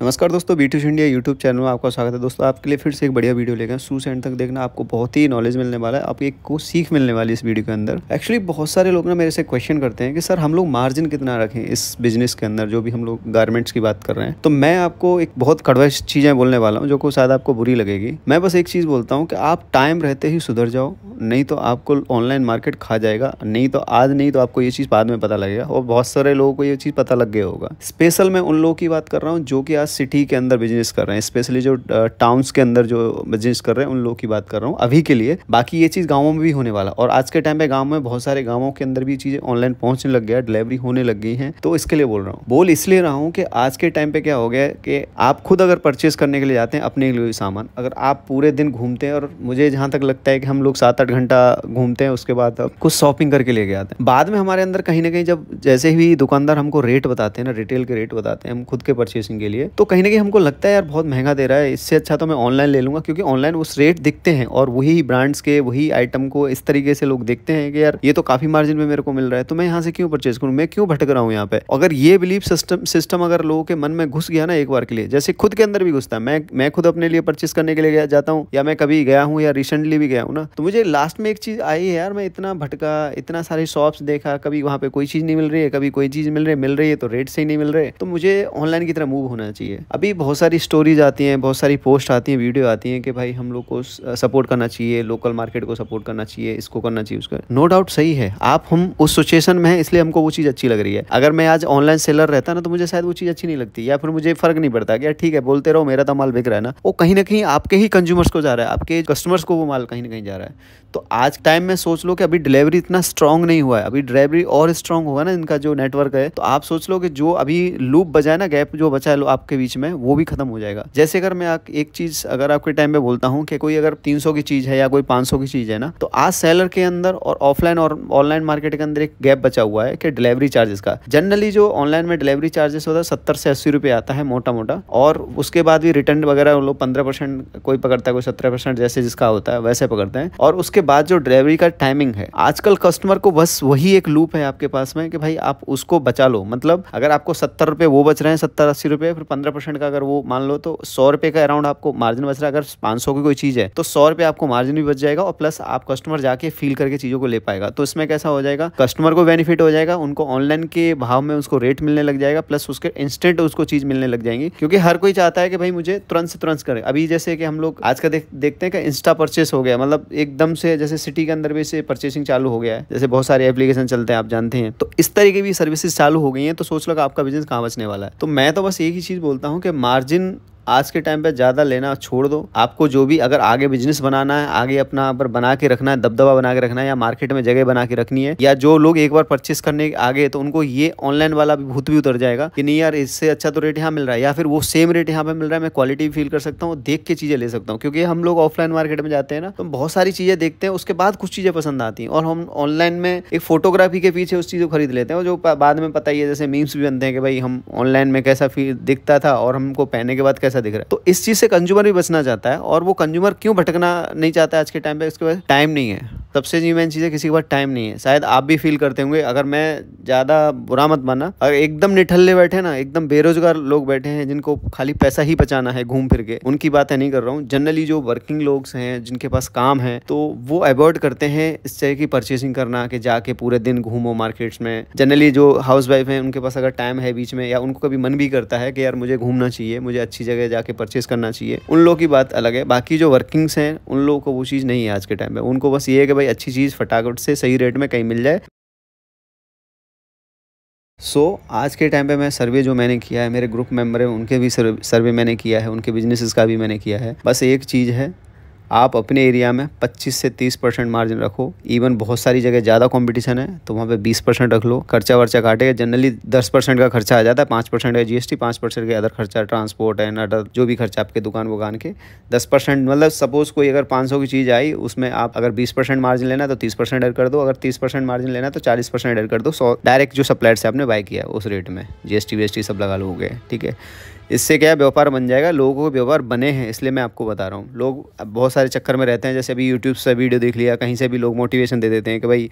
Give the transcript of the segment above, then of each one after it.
नमस्कार दोस्तों B India YouTube channel में आपका स्वागत है दोस्तों आपके लिए फिर से एक बढ़िया वीडियो लेकर शू एंड तक देखना आपको बहुत ही नॉलेज मिलने वाला है आपको एक को सीख मिलने वाली इस वीडियो के अंदर एक्चुअली बहुत सारे लोग ना मेरे से क्वेश्चन करते हैं कि सर हम लोग मार्जिन कितना रखें इस बिजनेस के अंदर जो भी हम लोग गारमेंट्स की बात कर रहे हैं तो मैं आपको एक बहुत कड़वा चीज़ें बोलने वाला हूँ जो को शायद आपको बुरी लगेगी मैं बस एक चीज़ बोलता हूँ कि आप टाइम रहते ही सुधर जाओ नहीं तो आपको ऑनलाइन मार्केट खा जाएगा नहीं तो आज नहीं तो आपको ये चीज़ बाद में पता लगेगा और बहुत सारे लोगों को ये चीज़ पता लग गया होगा स्पेशल मैं उन लोगों की बात कर रहा हूँ जो कि या सिटी के अंदर बिजनेस कर रहे हैं स्पेशली जो टाउन्स के अंदर जो बिजनेस कर रहे हैं उन लोगों की बात कर रहा हूँ अभी के लिए बाकी ये चीज़ गाँवों में भी होने वाला और आज के टाइम पे गाँव में बहुत सारे गाँवों के अंदर भी चीज़ें ऑनलाइन पहुँचने लग गया डिलीवरी होने लग गई हैं तो इसके लिए बोल रहा हूँ बोल इसलिए रहा हूँ कि आज के टाइम पे क्या हो गया कि आप खुद अगर परचेज करने के लिए जाते हैं अपने लिए सामान अगर आप पूरे दिन घूमते हैं और मुझे जहाँ तक लगता है कि हम लोग सात आठ घंटा घूमते हैं उसके बाद कुछ शॉपिंग करके लेके आते हैं बाद में हमारे अंदर कहीं ना कहीं जब जैसे ही दुकानदार हमको रेट बताते हैं ना रिटेल के रेट बताते हैं हम खुद के परचेसिंग के लिए तो कहीं ना कहीं हमको लगता है यार बहुत महंगा दे रहा है इससे अच्छा तो मैं ऑनलाइन ले लूँगा क्योंकि ऑनलाइन उस रेट दिखते हैं और वही ब्रांड्स के वही आइटम को इस तरीके से लोग देखते हैं कि यार ये तो काफ़ी मार्जिन में मेरे को मिल रहा है तो मैं यहाँ से क्यों परचेज करूँ मैं क्यों भटक रहा हूँ यहाँ पे अगर ये बिलीफ सिस्टम सिस्टम अगर लोगों के मन में घुस गया ना एक बार के लिए जैसे खुद के अंदर भी घुसता है मैं मैं खुद अपने लिए परचेज करने के लिए जाता हूँ या मैं कभी गया हूँ या रिसेंटली भी गया हूँ ना तो मुझे लास्ट में एक चीज़ आई है यार मैं इतना भटका इतना सारे शॉप्स देखा कभी वहाँ पर कोई चीज़ नहीं मिल रही है कभी कोई चीज़ मिल रही है मिल रही है तो रेट सही नहीं मिल रहे तो मुझे ऑनलाइन की तरह मूव होना चाहिए चाहिए अभी बहुत सारी स्टोरीज आती हैं बहुत सारी पोस्ट आती हैं वीडियो आती हैं कि भाई हम लोग को सपोर्ट करना चाहिए लोकल मार्केट को सपोर्ट करना चाहिए इसको करना चाहिए उसको नो डाउट सही है आप हम उस सिचुएशन में है इसलिए हमको वो चीज़ अच्छी लग रही है अगर मैं आज ऑनलाइन सेलर रहता ना तो मुझे शायद वो चीज़ अच्छी नहीं लगती या फिर मुझे फर्क नहीं पड़ता कि ठीक है बोलते रहो मेरा तो माल बिक रहा है ना वो कहीं ना कहीं आपके ही कंज्यूमर्स को जा रहा है आपके कस्टमर्स को वो माल कहीं ना कहीं जा रहा है तो आज टाइम में सोच लो कि अभी डिलीवरी इतना स्ट्रांग नहीं हुआ है अभी डिलीवरी और स्ट्रांग होगा ना इनका जो नेटवर्क है तो आप सोच लो कि जो अभी लूप बजाए ना गैप जो बचा है लो आपके आपके बीच में वो भी खत्म हो जाएगा जैसे अगर मैं एक चीज अगर आपके टाइम पे बोलता हूँ कि कोई अगर 300 की चीज है या कोई 500 की चीज है ना तो आज सेलर के अंदर और ऑफलाइन और ऑनलाइन मार्केट के अंदर एक गैप बचा हुआ है कि डिलीवरी चार्जेस का जनरली जो ऑनलाइन में डिलीवरी चार्जेस होता है सत्तर से अस्सी रुपये आता है मोटा मोटा और उसके बाद भी रिटर्न वगैरह लोग पंद्रह परसेंट कोई पकड़ता है कोई सत्रह परसेंट जैसे जिसका होता है वैसे पकड़ते हैं और उसके बाद जो डिलीवरी का टाइमिंग है आजकल कस्टमर को बस वही एक लूप है आपके पास में कि भाई आप उसको बचा लो मतलब अगर आपको सत्तर रुपये वो बच रहे हैं सत्तर अस्सी रुपये फिर पंद्रह परसेंट का अगर वो मान लो तो सौ रुपये का अराउंड आपको मार्जिन बच रहा है अगर पांच सौ की कोई चीज़ है तो सौ रुपये आपको मार्जिन भी बच जाएगा और प्लस आप कस्टमर जाके फील करके चीज़ों को ले पाएगा तो इसमें कैसा हो जाएगा कस्टमर को बेनिफिट हो जाएगा उनको ऑनलाइन के भाव में उसको रेट मिलने लग जाएगा प्लस उसके इंस्टेंट उसको चीज़ मिलने लग जाएंगी क्योंकि हर कोई चाहता है कि भाई मुझे तुरंत से तुरंत करे अभी जैसे कि हम लोग आज का देख, देखते हैं कि इंस्टा परचेस हो गया मतलब एकदम से जैसे सिटी के अंदर भी से परचेसिंग चालू हो गया है जैसे बहुत सारे एप्लीकेशन चलते हैं आप जानते हैं तो इस तरीके की सर्विसेज चालू हो गई हैं तो सोच लो आपका बिजनेस कहाँ बचने वाला है तो मैं तो बस एक ही चीज़ बोलता हूँ कि मार्जिन आज के टाइम पे ज़्यादा लेना छोड़ दो आपको जो भी अगर आगे बिजनेस बनाना है आगे अपना पर बना के रखना है दबदबा बना के रखना है या मार्केट में जगह बना के रखनी है या जो लोग एक बार परचेस करने आगे तो उनको ये ऑनलाइन वाला भी भूत भी उतर जाएगा कि नहीं यार इससे अच्छा तो रेट यहाँ मिल रहा है या फिर वो सेम रेट यहाँ पे मिल रहा है मैं क्वालिटी भी फील कर सकता हूँ देख के चीज़ें ले सकता हूँ क्योंकि हम लोग ऑफलाइन मार्केट में जाते हैं ना तो बहुत सारी चीज़ें देखते हैं उसके बाद कुछ चीज़ें पसंद आती है और हम ऑनलाइन में एक फोटोग्राफी के पीछे उस चीज़ को खरीद लेते हैं जो बाद में पता ही है जैसे मीम्स भी बनते हैं कि भाई हम ऑनलाइन में कैसा दिखता था और हमको पहने के बाद कैसे ऐसा दिख रहा है तो इस चीज़ से कंज्यूमर भी बचना चाहता है और वो कंज्यूमर क्यों भटकना नहीं चाहता आज के टाइम पे उसके पास टाइम नहीं है सबसे जी मेन चीज़ है किसी के पास टाइम नहीं है शायद आप भी फील करते होंगे अगर मैं ज़्यादा बुरा मत माना अगर एकदम निठल्ले बैठे ना एकदम बेरोजगार लोग बैठे हैं जिनको खाली पैसा ही बचाना है घूम फिर के उनकी बातें नहीं कर रहा हूँ जनरली जो वर्किंग लोग हैं जिनके पास काम है तो वो अवॉइड करते हैं इस तरह की परचेसिंग करना कि जाके पूरे दिन घूमो मार्केट्स में जनरली जो हाउस वाइफ है उनके पास अगर टाइम है बीच में या उनको कभी मन भी करता है कि यार मुझे घूमना चाहिए मुझे अच्छी जगह जगह जाके परचेज करना चाहिए उन लोगों की बात अलग है बाकी जो वर्किंग्स हैं उन लोगों को वो चीज़ नहीं है आज के टाइम में उनको बस ये है कि भाई अच्छी चीज़ फटाफट से सही रेट में कहीं मिल जाए सो so, आज के टाइम पे मैं सर्वे जो मैंने किया है मेरे ग्रुप मेंबर हैं उनके भी सर्वे मैंने किया है उनके बिजनेसेस का भी मैंने किया है बस एक चीज़ है आप अपने एरिया में 25 से 30 परसेंट मार्जिन रखो इवन बहुत सारी जगह ज़्यादा कंपटीशन है तो वहाँ पे 20 परसेंट रख लो खर्चा वर्चा काटेगा जनरली 10 परसेंट का खर्चा आ जाता है पाँच परसेंट का जीएसटी पाँच परसेंट का अदर खर्चा ट्रांसपोर्ट एंड अदर जो भी खर्चा आपके दुकान वुकान के दस परसेंट मतलब सपोज़ कोई अगर पाँच की चीज़ आई उसमें आप अगर बीस परसेंट मार्जिन लेना तो तीस परसेंट एड कर दो अगर तीस परसेंट मार्जिन लेना तो चालीस परसेंट एड कर दो सौ डायरेक्ट जो सप्लायर से आपने बाय किया उस रेट में जी एस टी सब लगा लोगे ठीक है इससे क्या व्यापार बन जाएगा लोगों के व्यवहार बने हैं इसलिए मैं आपको बता रहा हूँ लोग बहुत सारे चक्कर में रहते हैं जैसे अभी यूट्यूब से वीडियो देख लिया कहीं से भी लोग मोटिवेशन दे देते हैं कि भाई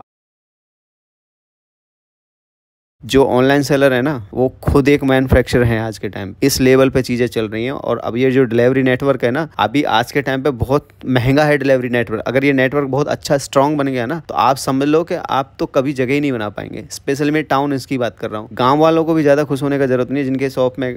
जो ऑनलाइन सेलर है ना वो खुद एक मैन्युफैक्चरर है आज के टाइम इस लेवल पे चीज़ें चल रही हैं और अब ये जो डिलीवरी नेटवर्क है ना अभी आज के टाइम पे बहुत महंगा है डिलीवरी नेटवर्क अगर ये नेटवर्क बहुत अच्छा स्ट्रांग बन गया ना तो आप समझ लो कि आप तो कभी जगह ही नहीं बना पाएंगे स्पेशली मैं टाउन इसकी बात कर रहा हूँ गाँव वालों को भी ज़्यादा खुश होने का जरूरत नहीं है जिनके शॉप में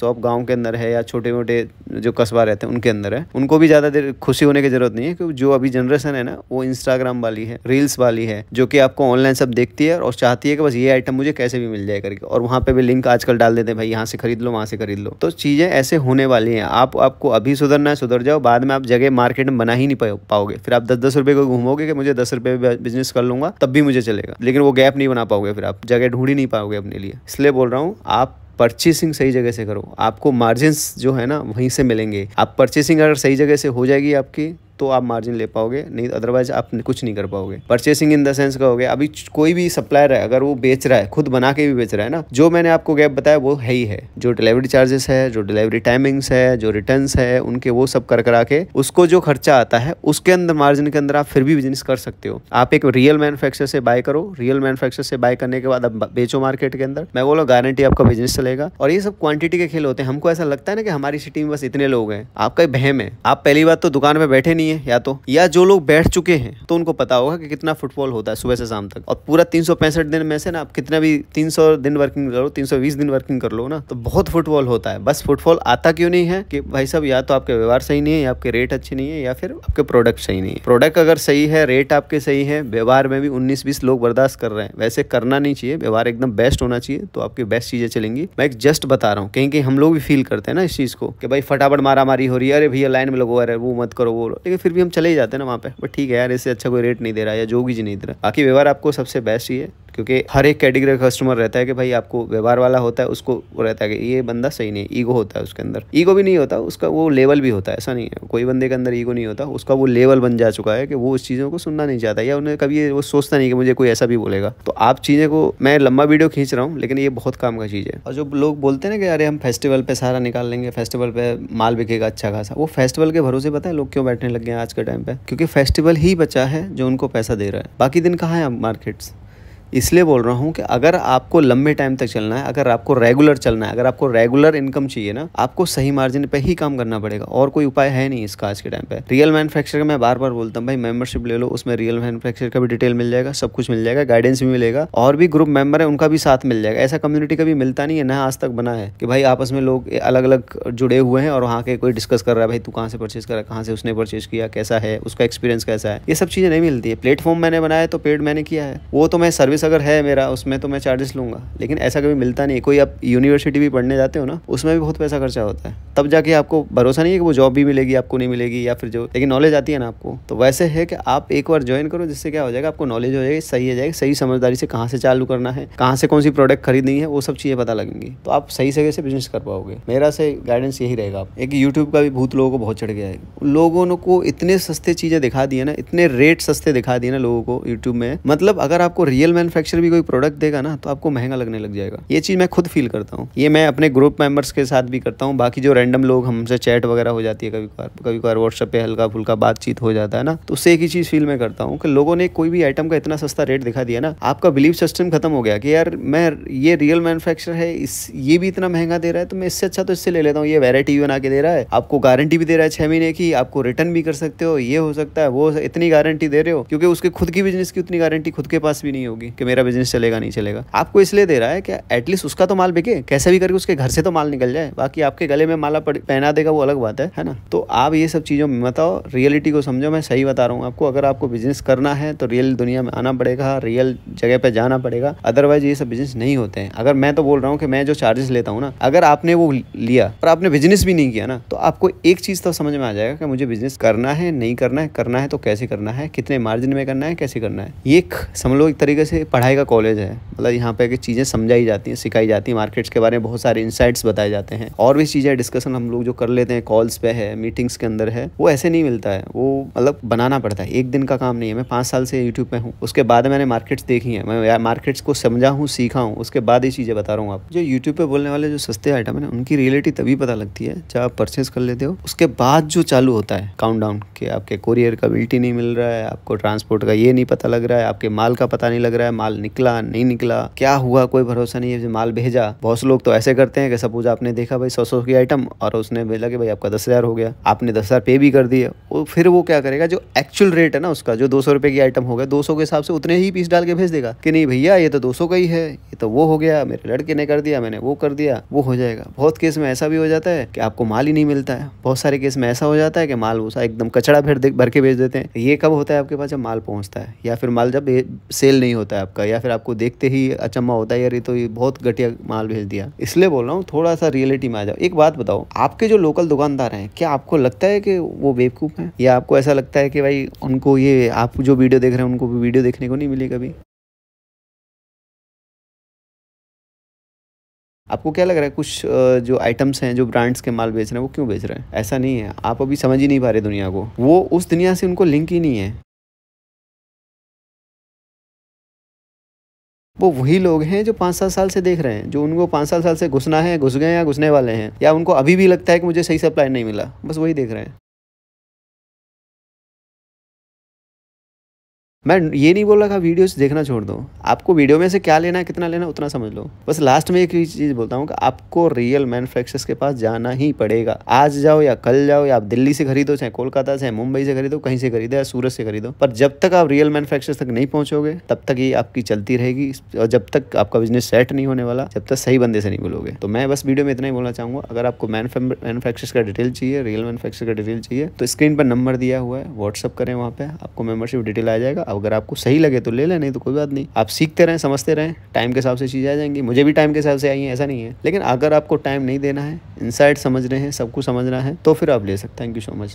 शॉप गाँव के अंदर है या छोटे मोटे जो कस्बा रहते हैं उनके अंदर है उनको भी ज़्यादा देर खुशी होने की जरूरत नहीं है क्योंकि जो अभी जनरेशन है ना वो इंस्टाग्राम वाली है रील्स वाली है जो कि आपको ऑनलाइन सब देखती है और चाहती है कि बस ये आइटम मुझे कैसे भी मिल जाए करके और वहाँ पे भी लिंक आजकल डाल देते हैं भाई यहाँ से खरीद लो वहाँ से खरीद लो तो चीज़ें ऐसे होने वाली हैं आप आपको अभी सुधरना है सुधर जाओ बाद में आप जगह मार्केट में बना ही नहीं पाओगे फिर आप दस दस रुपये को घूमोगे कि मुझे दस रुपये बिजनेस कर लूँगा तब भी मुझे चलेगा लेकिन वो गैप नहीं बना पाओगे फिर आप जगह ढूंढ ही नहीं पाओगे अपने लिए इसलिए बोल रहा हूँ आप परचेसिंग सही जगह से करो आपको मार्जिन जो है ना वहीं से मिलेंगे आप परचेसिंग अगर सही जगह से हो जाएगी आपकी तो आप मार्जिन ले पाओगे नहीं अदरवाइज तो आप कुछ नहीं कर पाओगे परचेसिंग इन द सेंस का हो गया अभी कोई भी सप्लायर है अगर वो बेच रहा है खुद बना के भी बेच रहा है ना जो मैंने आपको गैप बताया वो है ही है जो डिलीवरी चार्जेस है जो डिलीवरी टाइमिंग्स है जो रिटर्न है उनके वो सब कर करा के उसको जो खर्चा आता है उसके अंदर मार्जिन के अंदर आप फिर भी बिजनेस कर सकते हो आप एक रियल मैनुफेक्चर से बाय करो रियल मैनुफेक्चर से बाय करने के बाद आप बेचो मार्केट के अंदर मैं बोलो गारंटी आपका बिजनेस चलेगा और ये सब क्वांटिटी के खेल होते हैं हमको ऐसा लगता है ना कि हमारी सिटी में बस इतने लोग हैं आपका बहम है आप पहली बात तो दुकान पर बैठे नहीं है या तो या जो लोग बैठ चुके हैं तो उनको पता होगा कि कितना फुटबॉल होता है सुबह से शाम तक और पूरा तीन दिन में से ना आप कितना भी तीन दिन वर्किंग करो तीन दिन वर्किंग कर लो ना तो बहुत फुटबॉल होता है बस फुटबॉल आता क्यों नहीं है कि भाई साहब या तो आपके व्यवहार सही नहीं है या आपके रेट अच्छे नहीं है या फिर आपके प्रोडक्ट सही नहीं है प्रोडक्ट अगर सही है रेट आपके सही है व्यवहार में भी उन्नीस बीस लोग बर्दाश्त कर रहे हैं वैसे करना नहीं चाहिए व्यवहार एकदम बेस्ट होना चाहिए तो आपकी बेस्ट चीजें चलेंगी मैं एक जस्ट बता रहा हूँ कहीं कहीं हम लोग भी फील करते हैं ना इस चीज को कि भाई फटाफट मारा मारी हो रही है अरे भैया लाइन में लगो अरे वो मत करो वो लेकिन फिर भी हम चले ही जाते हैं ना वहाँ पे बट ठीक है यार इससे अच्छा कोई रेट नहीं दे रहा है या जो भी जी नहीं दे रहा बाकी व्यवहार आपको सबसे बेस्ट ही है क्योंकि हर एक कैटेगरी का कस्टमर रहता है कि भाई आपको व्यवहार वाला होता है उसको वो रहता है कि ये बंदा सही नहीं ईगो होता है उसके अंदर ईगो भी नहीं होता उसका वो लेवल भी होता है ऐसा नहीं है कोई बंदे के अंदर ईगो नहीं होता उसका वो लेवल बन जा चुका है कि वो उस चीज़ों को सुनना नहीं चाहता या उन्हें कभी वो सोचता नहीं कि मुझे कोई ऐसा भी बोलेगा तो आप चीज़ें को मैं लंबा वीडियो खींच रहा हूँ लेकिन ये बहुत काम का चीज़ है और जो लोग बोलते हैं ना कि अरे हम फेस्टिवल पे सारा निकाल लेंगे फेस्टिवल पे माल बिकेगा अच्छा खासा वो फेस्टिवल के भरोसे पता है लोग क्यों बैठने लग गए आज के टाइम पे क्योंकि फेस्टिवल ही बचा है जो उनको पैसा दे रहा है बाकी दिन कहाँ है मार्केट्स इसलिए बोल रहा हूँ कि अगर आपको लंबे टाइम तक चलना है अगर आपको रेगुलर चलना है अगर आपको रेगुलर इनकम चाहिए ना आपको सही मार्जिन पे ही काम करना पड़ेगा और कोई उपाय है नहीं इसका आज के टाइम पे रियल मैन्युफैक्चर का मैं बार बार बोलता हूँ भाई मेंबरशिप ले लो उसमें रियल मैन्युफैक्चर का भी डिटेल मिल जाएगा सब कुछ मिल जाएगा गाइडेंस भी मिलेगा और भी ग्रुप मेंबर है उनका भी साथ मिल जाएगा ऐसा कम्युनिटी कभी मिलता नहीं है न आज तक बना है कि भाई आपस में लोग अलग अलग जुड़े हुए हैं और वहाँ के कोई डिस्कस कर रहा है भाई तू कहाँ से परचेज करा कहाँ से उसने परचेज किया कैसा है उसका एक्सपीरियंस कैसा है ये सब चीज़ें नहीं मिलती है प्लेटफॉर्म मैंने बनाया तो पेड मैंने किया है वो तो मैं सर्विस कोर्स अगर है मेरा उसमें तो मैं चार्जेस लूँगा लेकिन ऐसा कभी मिलता नहीं कोई आप यूनिवर्सिटी भी पढ़ने जाते हो ना उसमें भी बहुत पैसा खर्चा होता है तब जाके आपको भरोसा नहीं है कि वो जॉब भी मिलेगी आपको नहीं मिलेगी या फिर जो लेकिन नॉलेज आती है ना आपको तो वैसे है कि आप एक बार ज्वाइन करो जिससे क्या हो जाएगा आपको नॉलेज हो जाएगी सही हो जाएगी सही समझदारी से कहाँ से चालू करना है कहाँ से कौन सी प्रोडक्ट खरीदनी है वो सब चीज़ें पता लगेंगी तो आप सही जगह से बिजनेस कर पाओगे मेरा से गाइडेंस यही रहेगा आप एक यूट्यूब का भी भूत लोगों को बहुत चढ़ गया है लोगों को इतने सस्ते चीज़ें दिखा दी है ना इतने रेट सस्ते दिखा दिए ना लोगों को यूट्यूब में मतलब अगर आपको रियल मैन मैन्युफैक्चर भी कोई प्रोडक्ट देगा ना तो आपको महंगा लगने लग जाएगा ये चीज़ मैं खुद फील करता हूँ ये मैं अपने ग्रुप मेंबर्स के साथ भी करता हूँ बाकी जो रैंडम लोग हमसे चैट वगैरह हो जाती है कभी कभार कभी कभार व्हाट्सएप पे हल्का फुल्का बातचीत हो जाता है ना तो उससे एक ही चीज़ फील मैं करता हूँ कि लोगों ने कोई भी आइटम का इतना सस्ता रेट दिखा दिया ना आपका बिलीव सिस्टम खत्म हो गया कि यार मैं ये रियल मैनुफेक्चर है इस ये भी इतना महंगा दे रहा है तो मैं इससे अच्छा तो इससे ले लेता हूँ ये वेरायटी बना के दे रहा है आपको गारंटी भी दे रहा है छह महीने की आपको रिटर्न भी कर सकते हो ये हो सकता है वो इतनी गारंटी दे रहे हो क्योंकि उसके खुद की बिजनेस की उतनी गारंटी खुद के पास भी नहीं होगी कि मेरा बिजनेस चलेगा नहीं चलेगा आपको इसलिए दे रहा है कि एटलीस्ट उसका तो माल बिके कैसे भी करके उसके घर से तो माल निकल जाए बाकी आपके गले में माला पहना देगा वो अलग बात है है ना तो आप ये सब चीज़ों में बताओ रियलिटी को समझो मैं सही बता रहा हूँ आपको अगर आपको बिजनेस करना है तो रियल दुनिया में आना पड़ेगा रियल जगह पर जाना पड़ेगा अदरवाइज ये सब बिजनेस नहीं होते हैं अगर मैं तो बोल रहा हूँ कि मैं जो चार्जेस लेता हूँ ना अगर आपने वो लिया और आपने बिजनेस भी नहीं किया ना तो आपको एक चीज़ तो समझ में आ जाएगा कि मुझे बिजनेस करना है नहीं करना है करना है तो कैसे करना है कितने मार्जिन में करना है कैसे करना है ये समझ लो एक तरीके से पढ़ाई का कॉलेज है मतलब यहाँ पे चीज़ें समझाई जाती हैं सिखाई जाती हैं मार्केट्स के बारे में बहुत सारे इंसाइट्स बताए जाते हैं और भी चीज़ें डिस्कशन हम लोग जो कर लेते हैं कॉल्स पे है मीटिंग्स के अंदर है वो ऐसे नहीं मिलता है वो मतलब बनाना पड़ता है एक दिन का काम नहीं है मैं पाँच साल से यूट्यूब पे हूँ उसके बाद मैंने मार्केट्स देखी है मैं मार्केट्स को समझा हूँ सीखा हूँ उसके बाद ये चीज़ें बता रहा हूँ आप जो यूट्यूब पर बोलने वाले जो सस्ते आइटम है उनकी रियलिटी तभी पता लगती है जब आप परचेस कर लेते हो उसके बाद जो चालू होता है काउंट डाउन कि आपके कोरियर का बिल्टी नहीं मिल रहा है आपको ट्रांसपोर्ट का ये नहीं पता लग रहा है आपके माल का पता नहीं लग रहा है माल निकला नहीं निकला क्या हुआ कोई भरोसा नहीं है माल भेजा बहुत लोग तो ऐसे करते हैं कि सपोज आपने देखा भाई सौ सौ की आइटम और उसने भेजा कि भाई आपका दस हज़ार हो गया आपने दस हज़ार पे भी कर दिया वो फिर वो क्या करेगा जो एक्चुअल रेट है ना उसका जो दो सौ रुपए की आइटम हो गया दो सौ के हिसाब से उतने ही पीस डाल के भेज देगा कि नहीं भैया ये तो दो सौ का ही है ये तो वो हो गया मेरे लड़के ने कर दिया मैंने वो कर दिया वो हो जाएगा बहुत केस में ऐसा भी हो जाता है कि आपको माल ही नहीं मिलता है बहुत सारे केस में ऐसा हो जाता है कि माल वैसा एकदम कचड़ा फिर भर के भेज देते हैं ये कब होता है आपके पास जब माल पहुंचता है या फिर माल जब सेल नहीं होता है आपका या फिर आपको देखते ही अचम्मा होता है यार ये तो ये बहुत घटिया माल भेज दिया इसलिए बोल रहा हूँ थोड़ा सा रियलिटी में आ जाओ एक बात बताओ आपके जो लोकल दुकानदार हैं क्या आपको लगता है कि वो बेवकूफ़ हैं या आपको ऐसा लगता है कि भाई उनको ये आप जो वीडियो देख रहे हैं उनको वीडियो देखने को नहीं मिली कभी आपको क्या लग रहा है कुछ जो आइटम्स हैं जो ब्रांड्स के माल बेच रहे हैं वो क्यों बेच रहे हैं ऐसा नहीं है आप अभी समझ ही नहीं पा रहे दुनिया को वो उस दुनिया से उनको लिंक ही नहीं है वो वही लोग हैं जो पाँच सात साल से देख रहे हैं जो उनको पाँच सात साल से घुसना है घुस गए या घुसने वाले हैं या उनको अभी भी लगता है कि मुझे सही सप्लाई नहीं मिला बस वही देख रहे हैं मैं ये नहीं बोल रहा था वीडियोस देखना छोड़ दो आपको वीडियो में से क्या लेना है कितना लेना है उतना समझ लो बस लास्ट में एक ही चीज़ बोलता हूँ कि आपको रियल मैनुफैक्चर्स के पास जाना ही पड़ेगा आज जाओ या कल जाओ या आप दिल्ली से खरीदो चाहे कोलकाता से मुंबई से खरीदो कहीं से खरीदो या सूरत से खरीदो पर जब तक आप रियल मैनुफैक्चर तक नहीं पहुँचोगे तब तक ये आपकी चलती रहेगी और जब तक आपका बिजनेस सेट नहीं होने वाला जब तक सही बंदे से नहीं बोलोगे तो मैं बस वीडियो में इतना ही बोलना चाहूँगा अगर आपको मैनुफैक्चर का डिटेल चाहिए रियल मैनुफैक्चर का डिटेल चाहिए तो स्क्रीन पर नंबर दिया हुआ है व्हाट्सअप करें वहाँ पर आपको मेम्बरशिप डिटेल आ जाएगा अब अगर आपको सही लगे तो ले लें नहीं तो कोई बात नहीं आप सीखते रहें समझते रहें टाइम के हिसाब से चीज़ें आ जाएंगी मुझे भी टाइम के हिसाब से आई है ऐसा नहीं है लेकिन अगर आपको टाइम नहीं देना है इनसाइड समझ रहे हैं सब कुछ समझना है तो फिर आप ले सकते हैं थैंक यू सो मच